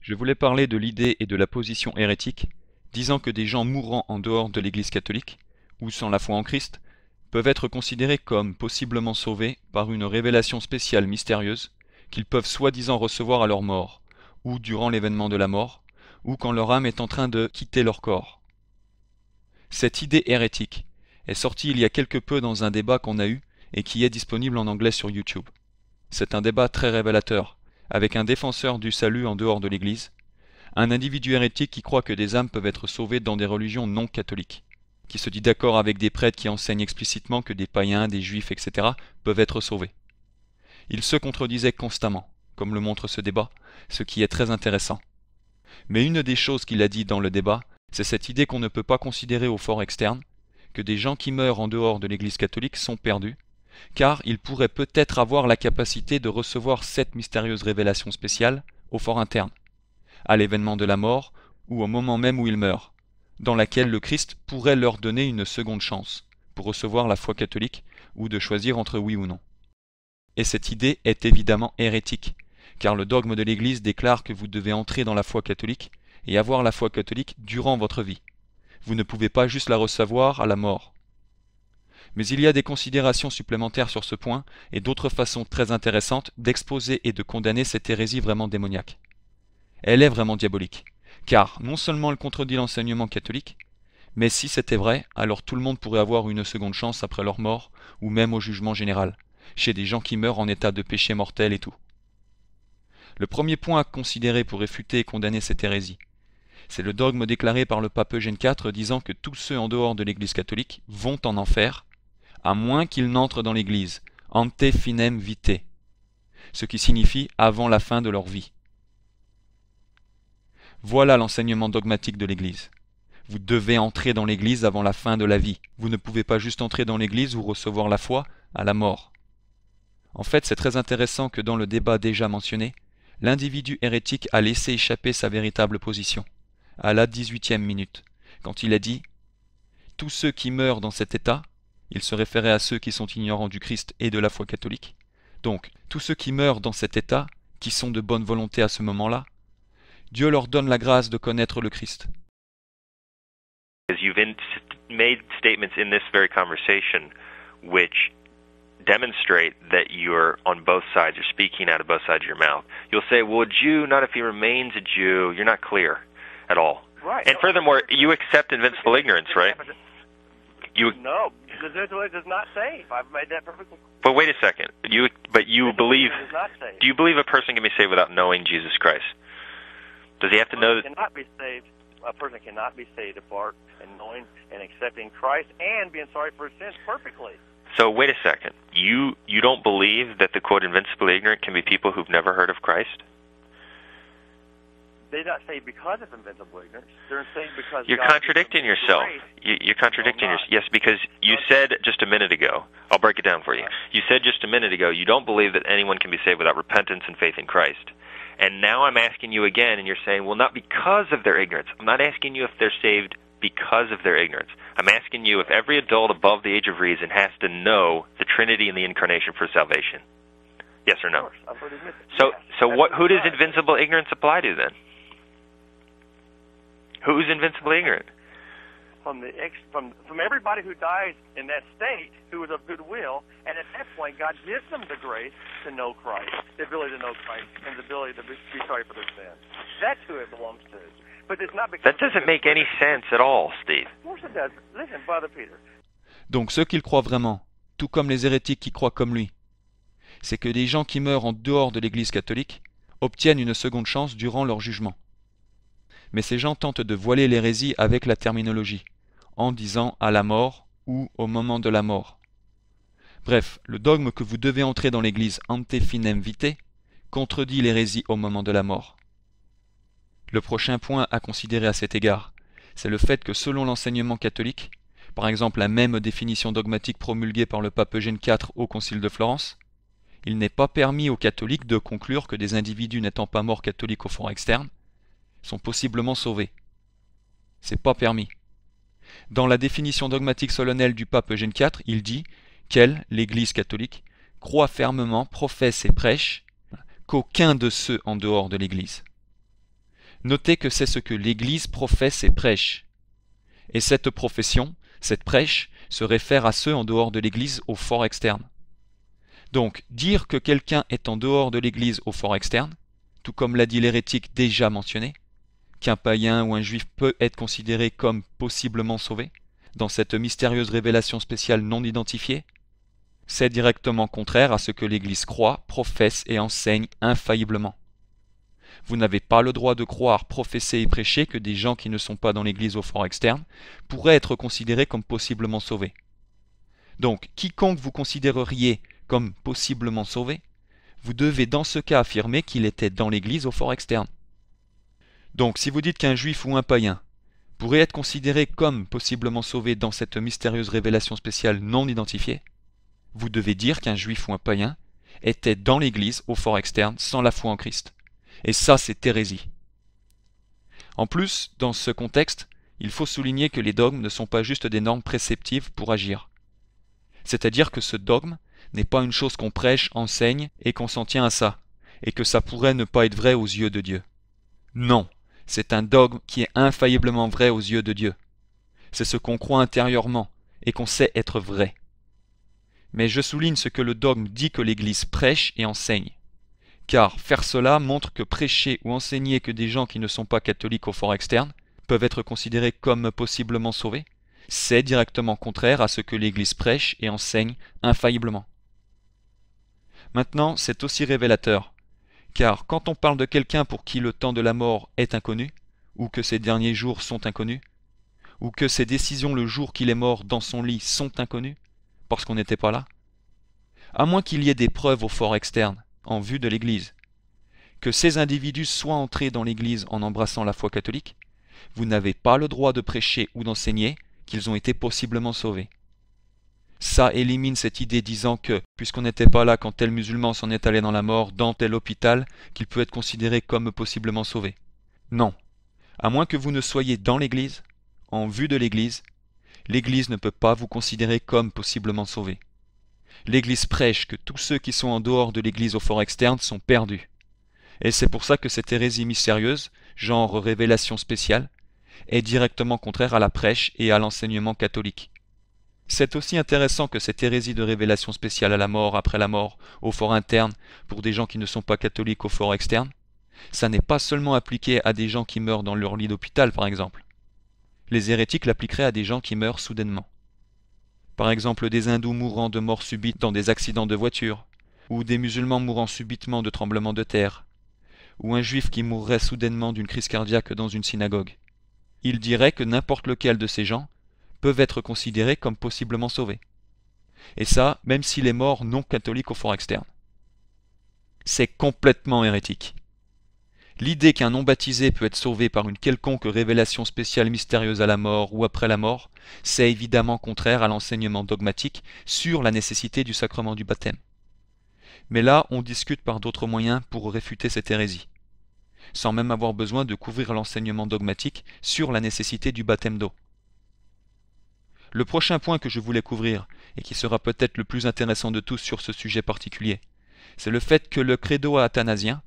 Je voulais parler de l'idée et de la position hérétique, disant que des gens mourant en dehors de l'Église catholique, ou sans la foi en Christ, peuvent être considérés comme possiblement sauvés par une révélation spéciale mystérieuse qu'ils peuvent soi-disant recevoir à leur mort, ou durant l'événement de la mort, ou quand leur âme est en train de quitter leur corps. Cette idée hérétique est sortie il y a quelque peu dans un débat qu'on a eu et qui est disponible en anglais sur YouTube. C'est un débat très révélateur, avec un défenseur du salut en dehors de l'Église, un individu hérétique qui croit que des âmes peuvent être sauvées dans des religions non catholiques, qui se dit d'accord avec des prêtres qui enseignent explicitement que des païens, des juifs, etc. peuvent être sauvés. Il se contredisait constamment, comme le montre ce débat, ce qui est très intéressant. Mais une des choses qu'il a dit dans le débat, c'est cette idée qu'on ne peut pas considérer au fort externe, que des gens qui meurent en dehors de l'Église catholique sont perdus, car il pourrait peut-être avoir la capacité de recevoir cette mystérieuse révélation spéciale au fort interne, à l'événement de la mort ou au moment même où il meurt, dans laquelle le Christ pourrait leur donner une seconde chance pour recevoir la foi catholique ou de choisir entre oui ou non. Et cette idée est évidemment hérétique, car le dogme de l'Église déclare que vous devez entrer dans la foi catholique et avoir la foi catholique durant votre vie. Vous ne pouvez pas juste la recevoir à la mort mais il y a des considérations supplémentaires sur ce point et d'autres façons très intéressantes d'exposer et de condamner cette hérésie vraiment démoniaque. Elle est vraiment diabolique, car non seulement elle contredit l'enseignement catholique, mais si c'était vrai, alors tout le monde pourrait avoir une seconde chance après leur mort, ou même au jugement général, chez des gens qui meurent en état de péché mortel et tout. Le premier point à considérer pour réfuter et condamner cette hérésie, c'est le dogme déclaré par le pape Eugène IV disant que tous ceux en dehors de l'Église catholique vont en enfer, à moins qu'ils n'entrent dans l'Église, ante finem vite, ce qui signifie avant la fin de leur vie. Voilà l'enseignement dogmatique de l'Église. Vous devez entrer dans l'Église avant la fin de la vie. Vous ne pouvez pas juste entrer dans l'Église ou recevoir la foi à la mort. En fait, c'est très intéressant que dans le débat déjà mentionné, l'individu hérétique a laissé échapper sa véritable position, à la 18e minute, quand il a dit Tous ceux qui meurent dans cet état il se référait à ceux qui sont ignorants du Christ et de la foi catholique. Donc, tous ceux qui meurent dans cet état, qui sont de bonne volonté à ce moment-là, Dieu leur donne la grâce de connaître le Christ. You've made statements in this very conversation which demonstrate that you're on both sides, you're speaking out of both sides of your mouth. You'll say, well, a Jew, not if he remains a Jew, you're not clear at all. Right. And furthermore, you accept invincible ignorance, right? You no, the Jesuit is not safe. I've made that perfectly. But wait a second. You but you believe? Do you believe a person can be saved without knowing Jesus Christ? Does he have to know that? Cannot be saved. A person cannot be saved apart and knowing and accepting Christ and being sorry for his sins perfectly. So wait a second. You you don't believe that the quote invincibly ignorant can be people who've never heard of Christ? They're not saved because of invincible ignorance. They're saved because you're God contradicting yourself. You, are contradicting yourself. Yes, because you said just a minute ago. I'll break it down for you. You said just a minute ago you don't believe that anyone can be saved without repentance and faith in Christ. And now I'm asking you again, and you're saying, well, not because of their ignorance. I'm not asking you if they're saved because of their ignorance. I'm asking you if every adult above the age of reason has to know the Trinity and the Incarnation for salvation. Yes or no? So, so what? Who does invincible ignorance apply to then? Who's invincibly ignorant? From the ex, from from everybody who dies in that state who is of good will, and at that point, God gives them the grace to know Christ, the ability to know Christ, and the ability to be, be sorry for their sins. That's who it belongs to. But it's not because that doesn't make any sense at all, Steve. Of course it does. Listen, Brother Peter. Donc ceux qu'il croit vraiment, tout comme les hérétiques qui croient comme lui, c'est que des gens qui meurent en dehors de l'Église catholique obtiennent une seconde chance durant leur jugement mais ces gens tentent de voiler l'hérésie avec la terminologie, en disant à la mort ou au moment de la mort. Bref, le dogme que vous devez entrer dans l'Église ante finem vitae contredit l'hérésie au moment de la mort. Le prochain point à considérer à cet égard, c'est le fait que selon l'enseignement catholique, par exemple la même définition dogmatique promulguée par le pape Eugène IV au Concile de Florence, il n'est pas permis aux catholiques de conclure que des individus n'étant pas morts catholiques au fond externe, sont possiblement sauvés. C'est pas permis. Dans la définition dogmatique solennelle du pape Eugène IV, il dit qu'elle, l'Église catholique, croit fermement, professe et prêche qu'aucun de ceux en dehors de l'Église. Notez que c'est ce que l'Église professe et prêche. Et cette profession, cette prêche, se réfère à ceux en dehors de l'Église au fort externe. Donc, dire que quelqu'un est en dehors de l'Église au fort externe, tout comme l'a dit l'hérétique déjà mentionné, qu'un païen ou un juif peut être considéré comme possiblement sauvé, dans cette mystérieuse révélation spéciale non identifiée C'est directement contraire à ce que l'Église croit, professe et enseigne infailliblement. Vous n'avez pas le droit de croire, professer et prêcher que des gens qui ne sont pas dans l'Église au fort externe pourraient être considérés comme possiblement sauvés. Donc, quiconque vous considéreriez comme possiblement sauvé, vous devez dans ce cas affirmer qu'il était dans l'Église au fort externe. Donc si vous dites qu'un juif ou un païen pourrait être considéré comme possiblement sauvé dans cette mystérieuse révélation spéciale non identifiée, vous devez dire qu'un juif ou un païen était dans l'Église au fort externe sans la foi en Christ. Et ça, c'est hérésie. En plus, dans ce contexte, il faut souligner que les dogmes ne sont pas juste des normes préceptives pour agir. C'est-à-dire que ce dogme n'est pas une chose qu'on prêche, enseigne et qu'on s'en tient à ça, et que ça pourrait ne pas être vrai aux yeux de Dieu. Non, c'est un dogme qui est infailliblement vrai aux yeux de Dieu. C'est ce qu'on croit intérieurement et qu'on sait être vrai. Mais je souligne ce que le dogme dit que l'Église prêche et enseigne. Car faire cela montre que prêcher ou enseigner que des gens qui ne sont pas catholiques au fort externe peuvent être considérés comme possiblement sauvés, c'est directement contraire à ce que l'Église prêche et enseigne infailliblement. Maintenant, c'est aussi révélateur car quand on parle de quelqu'un pour qui le temps de la mort est inconnu, ou que ses derniers jours sont inconnus, ou que ses décisions le jour qu'il est mort dans son lit sont inconnues, parce qu'on n'était pas là, à moins qu'il y ait des preuves au fort externe, en vue de l'Église, que ces individus soient entrés dans l'Église en embrassant la foi catholique, vous n'avez pas le droit de prêcher ou d'enseigner qu'ils ont été possiblement sauvés. Ça élimine cette idée disant que, puisqu'on n'était pas là quand tel musulman s'en est allé dans la mort dans tel hôpital, qu'il peut être considéré comme possiblement sauvé. Non. À moins que vous ne soyez dans l'Église, en vue de l'Église, l'Église ne peut pas vous considérer comme possiblement sauvé. L'Église prêche que tous ceux qui sont en dehors de l'Église au fort externe sont perdus. Et c'est pour ça que cette hérésie mystérieuse, genre révélation spéciale, est directement contraire à la prêche et à l'enseignement catholique. C'est aussi intéressant que cette hérésie de révélation spéciale à la mort, après la mort, au fort interne, pour des gens qui ne sont pas catholiques au fort externe. Ça n'est pas seulement appliqué à des gens qui meurent dans leur lit d'hôpital, par exemple. Les hérétiques l'appliqueraient à des gens qui meurent soudainement. Par exemple, des hindous mourant de mort subite dans des accidents de voiture, ou des musulmans mourant subitement de tremblements de terre, ou un juif qui mourrait soudainement d'une crise cardiaque dans une synagogue. Ils diraient que n'importe lequel de ces gens peuvent être considérés comme possiblement sauvés. Et ça, même s'il est mort non catholique au fort externe. C'est complètement hérétique. L'idée qu'un non baptisé peut être sauvé par une quelconque révélation spéciale mystérieuse à la mort ou après la mort, c'est évidemment contraire à l'enseignement dogmatique sur la nécessité du sacrement du baptême. Mais là, on discute par d'autres moyens pour réfuter cette hérésie, sans même avoir besoin de couvrir l'enseignement dogmatique sur la nécessité du baptême d'eau le prochain point que je voulais couvrir, et qui sera peut-être le plus intéressant de tous sur ce sujet particulier, c'est le fait que le credo athanasien,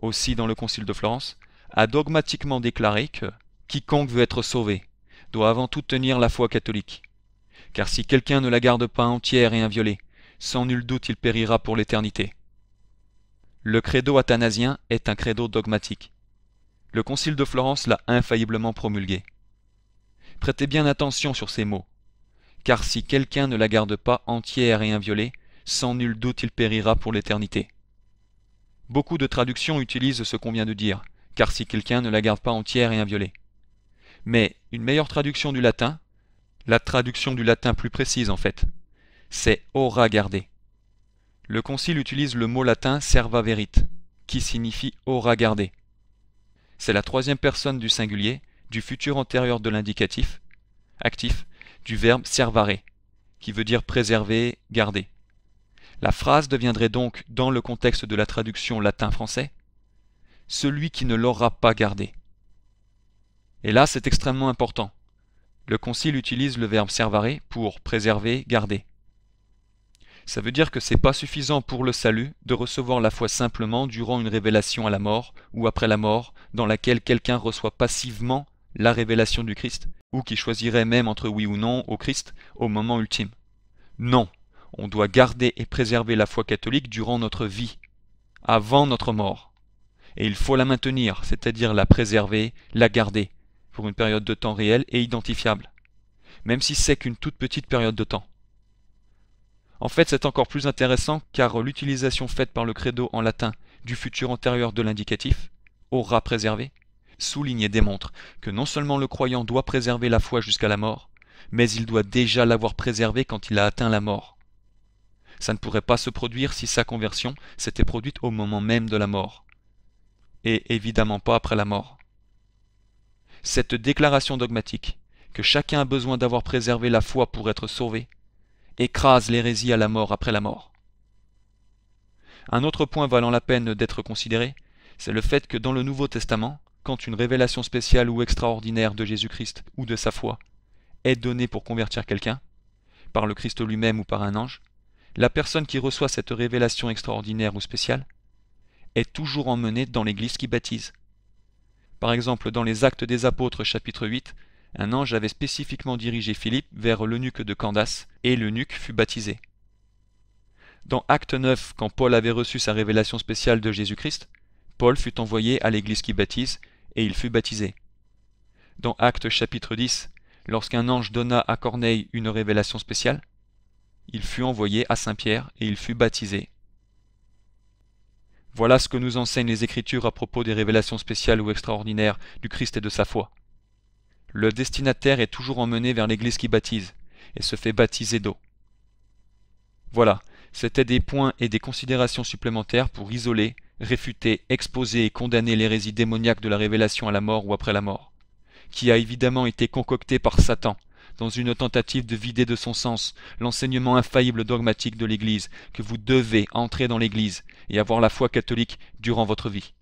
aussi dans le Concile de Florence, a dogmatiquement déclaré que quiconque veut être sauvé doit avant tout tenir la foi catholique. Car si quelqu'un ne la garde pas entière et inviolée, sans nul doute il périra pour l'éternité. Le credo athanasien est un credo dogmatique. Le Concile de Florence l'a infailliblement promulgué. Prêtez bien attention sur ces mots, car si quelqu'un ne la garde pas entière et inviolée, sans nul doute il périra pour l'éternité. Beaucoup de traductions utilisent ce qu'on vient de dire, car si quelqu'un ne la garde pas entière et inviolée. Mais une meilleure traduction du latin, la traduction du latin plus précise en fait, c'est aura gardé. Le concile utilise le mot latin serva verit », qui signifie aura gardé. C'est la troisième personne du singulier, du futur antérieur de l'indicatif, actif, du verbe servare, qui veut dire préserver, garder. La phrase deviendrait donc, dans le contexte de la traduction latin-français, celui qui ne l'aura pas gardé. Et là, c'est extrêmement important. Le concile utilise le verbe servare pour préserver, garder. Ça veut dire que c'est pas suffisant pour le salut de recevoir la foi simplement durant une révélation à la mort ou après la mort, dans laquelle quelqu'un reçoit passivement la révélation du Christ, ou qui choisirait même entre oui ou non au Christ au moment ultime. Non, on doit garder et préserver la foi catholique durant notre vie, avant notre mort. Et il faut la maintenir, c'est-à-dire la préserver, la garder, pour une période de temps réelle et identifiable, même si c'est qu'une toute petite période de temps. En fait, c'est encore plus intéressant car l'utilisation faite par le credo en latin du futur antérieur de l'indicatif aura préservé souligne et démontre que non seulement le croyant doit préserver la foi jusqu'à la mort, mais il doit déjà l'avoir préservée quand il a atteint la mort. Ça ne pourrait pas se produire si sa conversion s'était produite au moment même de la mort, et évidemment pas après la mort. Cette déclaration dogmatique, que chacun a besoin d'avoir préservé la foi pour être sauvé, écrase l'hérésie à la mort après la mort. Un autre point valant la peine d'être considéré, c'est le fait que dans le Nouveau Testament, quand une révélation spéciale ou extraordinaire de Jésus-Christ ou de sa foi est donnée pour convertir quelqu'un, par le Christ lui-même ou par un ange, la personne qui reçoit cette révélation extraordinaire ou spéciale est toujours emmenée dans l'Église qui baptise. Par exemple, dans les Actes des Apôtres chapitre 8, un ange avait spécifiquement dirigé Philippe vers l'eunuque de Candace, et l'eunuque fut baptisé. Dans Acte 9, quand Paul avait reçu sa révélation spéciale de Jésus-Christ, Paul fut envoyé à l'Église qui baptise, et il fut baptisé. Dans Actes chapitre 10, lorsqu'un ange donna à Corneille une révélation spéciale, il fut envoyé à Saint-Pierre et il fut baptisé. Voilà ce que nous enseignent les Écritures à propos des révélations spéciales ou extraordinaires du Christ et de sa foi. Le destinataire est toujours emmené vers l'Église qui baptise, et se fait baptiser d'eau. Voilà, c'était des points et des considérations supplémentaires pour isoler réfuter, exposer et condamner l'hérésie démoniaque de la révélation à la mort ou après la mort, qui a évidemment été concoctée par Satan, dans une tentative de vider de son sens l'enseignement infaillible dogmatique de l'Église, que vous devez entrer dans l'Église et avoir la foi catholique durant votre vie.